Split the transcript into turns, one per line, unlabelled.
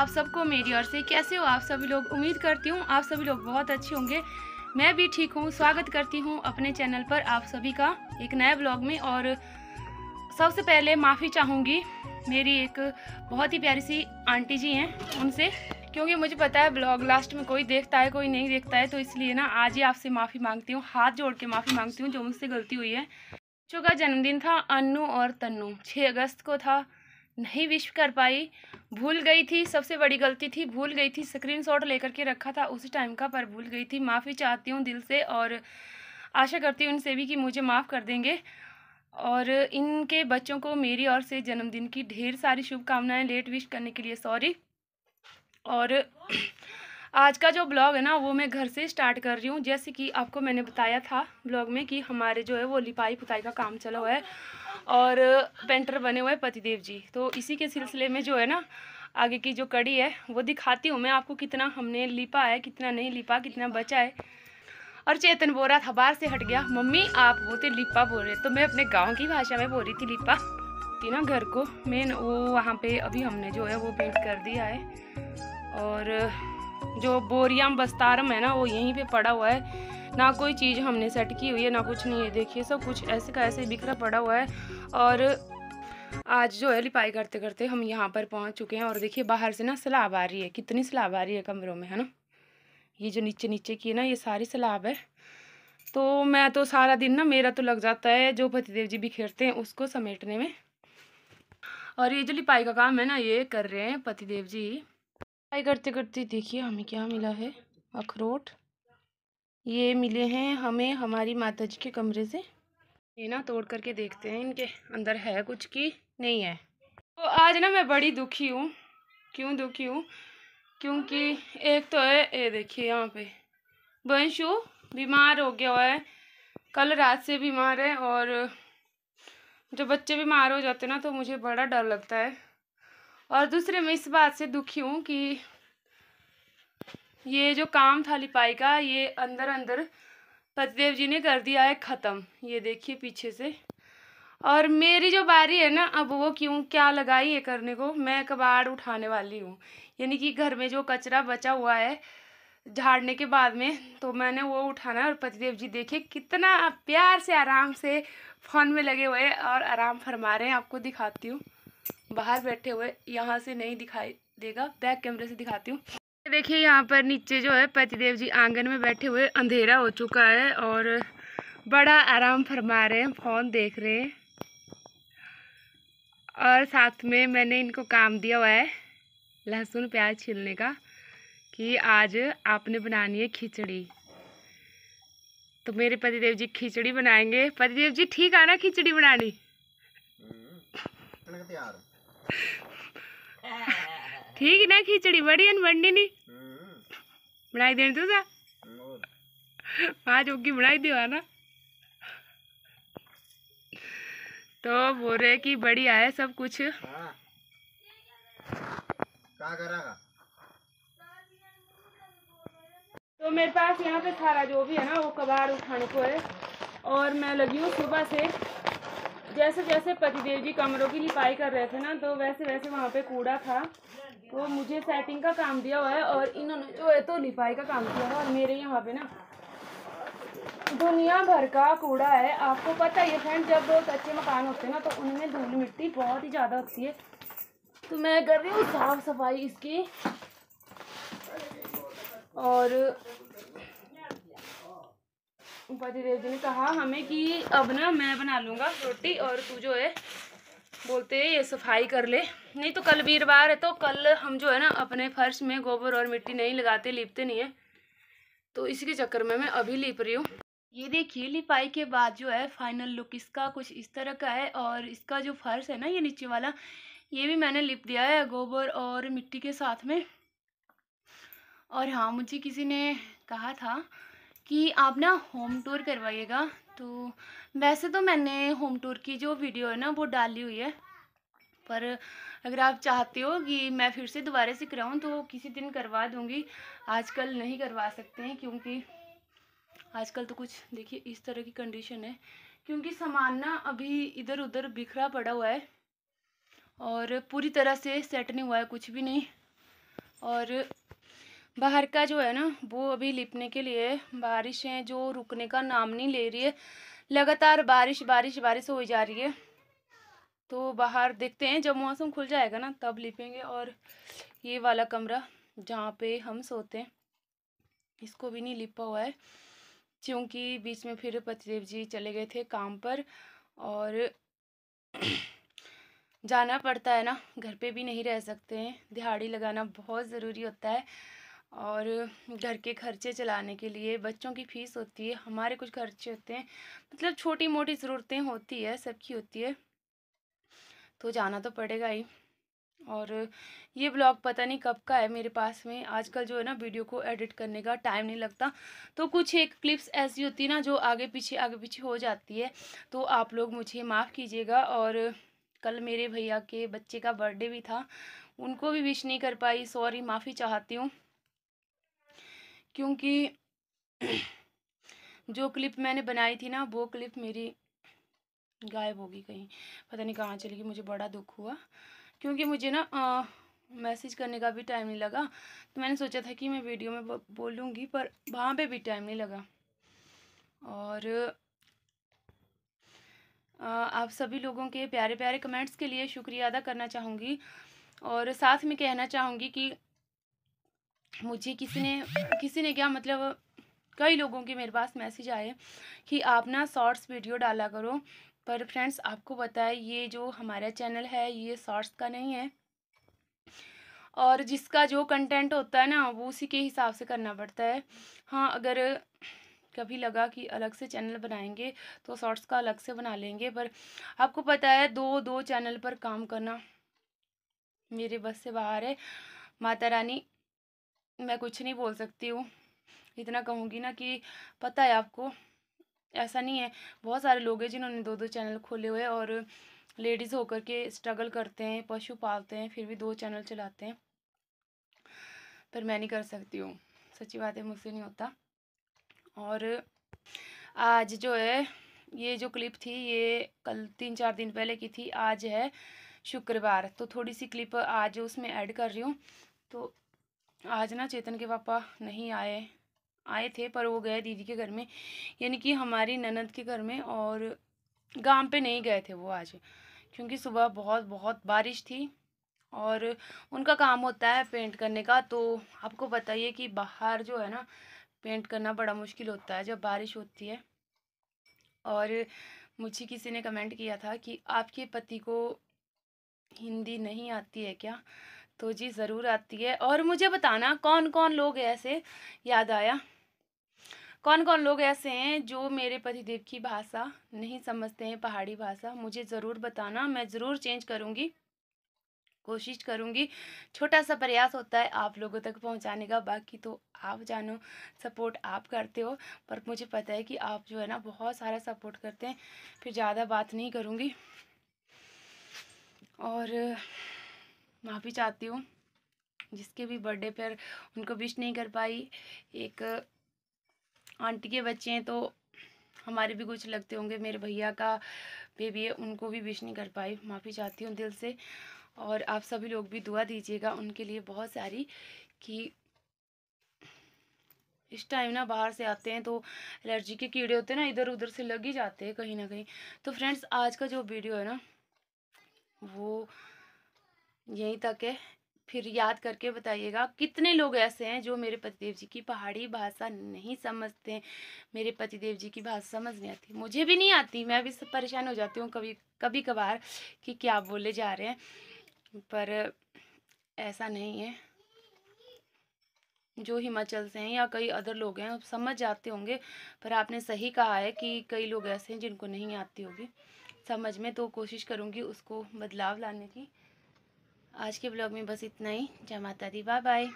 आप सबको मेरी ओर से कैसे हो आप सभी लोग उम्मीद करती हूँ आप सभी लोग बहुत अच्छे होंगे मैं भी ठीक हूँ स्वागत करती हूँ अपने चैनल पर आप सभी का एक नए ब्लॉग में और सबसे पहले माफ़ी चाहूँगी मेरी एक बहुत ही प्यारी सी आंटी जी हैं उनसे क्योंकि मुझे पता है ब्लॉग लास्ट में कोई देखता है कोई नहीं देखता है तो इसलिए ना आज ही आपसे माफ़ी मांगती हूँ हाथ जोड़ के माफ़ी मांगती हूँ जो मुझसे गलती हुई है बच्चों का जन्मदिन था अन्नू और तन्नू छः अगस्त को था नहीं विश कर पाई भूल गई थी सबसे बड़ी गलती थी भूल गई थी स्क्रीनशॉट लेकर के रखा था उसी टाइम का पर भूल गई थी माफ़ी चाहती हूँ दिल से और आशा करती हूँ उनसे भी कि मुझे माफ़ कर देंगे और इनके बच्चों को मेरी ओर से जन्मदिन की ढेर सारी शुभकामनाएं लेट विश करने के लिए सॉरी और आज का जो ब्लॉग है ना वो मैं घर से स्टार्ट कर रही हूँ जैसे कि आपको मैंने बताया था ब्लॉग में कि हमारे जो है वो लिपाई पुताई का काम चला हुआ है और पेंटर बने हुए हैं पतिदेव जी तो इसी के सिलसिले में जो है ना आगे की जो कड़ी है वो दिखाती हूँ मैं आपको कितना हमने लिपा है कितना नहीं लिपा कितना बचा है और चेतन बोल रहा था बाहर से हट गया मम्मी आप वो थे तो लिपा बोल रहे तो मैं अपने गाँव की भाषा में बोल रही थी लिपा थी ना घर को मेन वो वहाँ पे अभी हमने जो है वो पेंट कर दिया है और जो बोरियाम बस्तारम है ना वो यहीं पे पड़ा हुआ है ना कोई चीज़ हमने सेट की हुई है ना कुछ नहीं है देखिए सब कुछ ऐसे का ऐसे बिखरा पड़ा हुआ है और आज जो है लिपाई करते करते हम यहाँ पर पहुँच चुके हैं और देखिए बाहर से ना सलाब आ रही है कितनी सलाब आ रही है कमरों में है ना ये जो नीचे नीचे की है ना ये सारी सलाब है तो मैं तो सारा दिन ना मेरा तो लग जाता है जो पतिदेव जी बिखेरते हैं उसको समेटने में और ये जो लिपाई का काम है ना ये कर रहे हैं पतिदेव जी फ्राई करते करते देखिए हमें क्या मिला है अखरोट ये मिले हैं हमें हमारी माता जी के कमरे से ये ना तोड़ करके देखते हैं इनके अंदर है कुछ की नहीं है तो आज ना मैं बड़ी दुखी हूँ क्यों दुखी हूँ क्योंकि एक तो है ये देखिए यहाँ पे वंशु बीमार हो गया हुआ है कल रात से बीमार है और जब बच्चे बीमार हो जाते हैं ना तो मुझे बड़ा डर लगता है और दूसरे मैं इस बात से दुखी हूँ कि ये जो काम था लिपाई का ये अंदर अंदर पतिदेव जी ने कर दिया है ख़त्म ये देखिए पीछे से और मेरी जो बारी है ना अब वो क्यों क्या लगाई है करने को मैं कबाड़ उठाने वाली हूँ यानी कि घर में जो कचरा बचा हुआ है झाड़ने के बाद में तो मैंने वो उठाना और पतिदेव जी देखे कितना प्यार से आराम से फ़ोन में लगे हुए और आराम फरमा रहे हैं आपको दिखाती हूँ बाहर बैठे हुए यहाँ से नहीं दिखाई देगा बैक कैमरे से दिखाती हूँ देखिए यहाँ पर नीचे जो है पतिदेव जी आंगन में बैठे हुए अंधेरा हो चुका है और बड़ा आराम फरमा रहे हैं फ़ोन देख रहे हैं और साथ में मैंने इनको काम दिया हुआ है लहसुन प्याज छीलने का कि आज आपने बनानी है खिचड़ी तो मेरे पतिदेव जी खिचड़ी बनाएंगे पतिदेव जी ठीक है ना खिचड़ी बनानी हम्म, ठीक ना खिचड़ी बढ़िया बननी नहीं बनाई देने तू सा आज उगी बनाई दियो ना तो बोल रहे कि बढ़िया है सब कुछ तो मेरे पास यहाँ पे सारा जो भी है ना वो कबाड़ उठाने को है और मैं लगी हूँ सुबह से जैसे जैसे पतिदेव जी कमरों की लिपाई कर रहे थे ना तो वैसे वैसे वहाँ पे कूड़ा था तो मुझे सेटिंग का काम दिया हुआ है और इन्होंने जो है तो लिपाई का काम किया हुआ और मेरे यहाँ पे ना दुनिया भर का कूड़ा है आपको पता ही है फ्रेंड जब कच्चे मकान होते हैं ना तो उनमें धूल मिट्टी बहुत ही ज़्यादा होती है तो मैं कर रही हूँ साफ़ सफाई इसकी और उपाधि देव जी ने कहा हमें कि अब ना मैं बना लूँगा रोटी और तू जो है बोलते ये सफाई कर ले नहीं तो कल वीरवार है तो कल हम जो है ना अपने फर्श में गोबर और मिट्टी नहीं लगाते लीपते नहीं है तो इसी के चक्कर में मैं अभी लीप रही हूँ ये देखिए लिपाई के बाद जो है फाइनल लुक इसका कुछ इस तरह का है और इसका जो फर्श है ना ये नीचे वाला ये भी मैंने लिप दिया है गोबर और मिट्टी के साथ में और हाँ मुझे किसी ने कहा था कि आप ना होम टूर करवाइएगा तो वैसे तो मैंने होम टूर की जो वीडियो है ना वो डाली हुई है पर अगर आप चाहते हो कि मैं फिर से दोबारा से कराऊँ तो किसी दिन करवा दूँगी आजकल नहीं करवा सकते हैं क्योंकि आजकल तो कुछ देखिए इस तरह की कंडीशन है क्योंकि सामान ना अभी इधर उधर बिखरा पड़ा हुआ है और पूरी तरह से सेट नहीं हुआ है कुछ भी नहीं और बाहर का जो है ना वो अभी लिपने के लिए बारिश है जो रुकने का नाम नहीं ले रही है लगातार बारिश बारिश बारिश हो जा रही है तो बाहर देखते हैं जब मौसम खुल जाएगा ना तब लिपेंगे और ये वाला कमरा जहाँ पे हम सोते हैं इसको भी नहीं लिपा हुआ है क्योंकि बीच में फिर पतिदेव जी चले गए थे काम पर और जाना पड़ता है ना घर पे भी नहीं रह सकते हैं दिहाड़ी लगाना बहुत ज़रूरी होता है और घर के खर्चे चलाने के लिए बच्चों की फ़ीस होती है हमारे कुछ खर्चे होते हैं मतलब छोटी मोटी ज़रूरतें होती है सबकी होती है तो जाना तो पड़ेगा ही और ये ब्लॉग पता नहीं कब का है मेरे पास में आजकल जो है ना वीडियो को एडिट करने का टाइम नहीं लगता तो कुछ एक क्लिप्स ऐसी होती है ना जो आगे पीछे आगे पीछे हो जाती है तो आप लोग मुझे माफ़ कीजिएगा और कल मेरे भैया के बच्चे का बर्थडे भी था उनको भी विश नहीं कर पाई सॉरी माफ़ी चाहती हूँ क्योंकि जो क्लिप मैंने बनाई थी ना वो क्लिप मेरी गायब होगी कहीं पता नहीं कहाँ चली गई मुझे बड़ा दुख हुआ क्योंकि मुझे ना आ, मैसेज करने का भी टाइम नहीं लगा तो मैंने सोचा था कि मैं वीडियो में बोलूँगी पर वहाँ पे भी टाइम नहीं लगा और आ, आप सभी लोगों के प्यारे प्यारे कमेंट्स के लिए शुक्रिया अदा करना चाहूँगी और साथ में कहना चाहूँगी कि मुझे किसी ने किसी ने क्या मतलब कई लोगों के मेरे पास मैसेज आए कि आप ना शॉर्ट्स वीडियो डाला करो पर फ्रेंड्स आपको पता है ये जो हमारा चैनल है ये शॉर्ट्स का नहीं है और जिसका जो कंटेंट होता है ना वो उसी के हिसाब से करना पड़ता है हाँ अगर कभी लगा कि अलग से चैनल बनाएंगे तो शॉर्ट्स का अलग से बना लेंगे पर आपको पता है दो दो चैनल पर काम करना मेरे बस से बाहर है माता रानी मैं कुछ नहीं बोल सकती हूँ इतना कहूँगी ना कि पता है आपको ऐसा नहीं है बहुत सारे लोग हैं जिन्होंने दो दो चैनल खोले हुए और लेडीज़ होकर के स्ट्रगल करते हैं पशु पालते हैं फिर भी दो चैनल चलाते हैं पर मैं नहीं कर सकती हूँ सच्ची बात है मुझसे नहीं होता और आज जो है ये जो क्लिप थी ये कल तीन चार दिन पहले की थी आज है शुक्रवार तो थोड़ी सी क्लिप आज उसमें ऐड कर रही हूँ तो आज ना चेतन के पापा नहीं आए आए थे पर वो गए दीदी के घर में यानी कि हमारी ननद के घर में और गांव पे नहीं गए थे वो आज क्योंकि सुबह बहुत बहुत बारिश थी और उनका काम होता है पेंट करने का तो आपको बताइए कि बाहर जो है ना पेंट करना बड़ा मुश्किल होता है जब बारिश होती है और मुझे किसी ने कमेंट किया था कि आपके पति को हिंदी नहीं आती है क्या तो जी ज़रूर आती है और मुझे बताना कौन कौन लोग ऐसे याद आया कौन कौन लोग ऐसे हैं जो मेरे पतिदेव की भाषा नहीं समझते हैं पहाड़ी भाषा मुझे ज़रूर बताना मैं ज़रूर चेंज करूँगी कोशिश करूँगी छोटा सा प्रयास होता है आप लोगों तक पहुँचाने का बाकी तो आप जानो सपोर्ट आप करते हो पर मुझे पता है कि आप जो है ना बहुत सारा सपोर्ट करते हैं फिर ज़्यादा बात नहीं करूँगी और माफ़ी चाहती हूँ जिसके भी बर्थडे पर उनको विश नहीं कर पाई एक आंटी के बच्चे हैं तो हमारे भी कुछ लगते होंगे मेरे भैया का बेबी है उनको भी विश नहीं कर पाई माफ़ी चाहती हूँ दिल से और आप सभी लोग भी दुआ दीजिएगा उनके लिए बहुत सारी कि इस टाइम ना बाहर से आते हैं तो एलर्जी के कीड़े होते हैं ना इधर उधर से लग ही जाते हैं कहीं ना कहीं तो फ्रेंड्स आज का जो वीडियो है ना वो यहीं तक है फिर याद करके बताइएगा कितने लोग ऐसे हैं जो मेरे पतिदेव जी की पहाड़ी भाषा नहीं समझते मेरे पतिदेव जी की भाषा समझ नहीं आती मुझे भी नहीं आती मैं भी सब परेशान हो जाती हूँ कभी कभी कभार कि क्या बोले जा रहे हैं पर ऐसा नहीं है जो हिमाचल से हैं या कई अदर लोग हैं समझ जाते होंगे पर आपने सही कहा है कि कई लोग ऐसे हैं जिनको नहीं आती होगी समझ में तो कोशिश करूँगी उसको बदलाव लाने की आज के ब्लॉग में बस इतना ही जय माता दी बाय बाय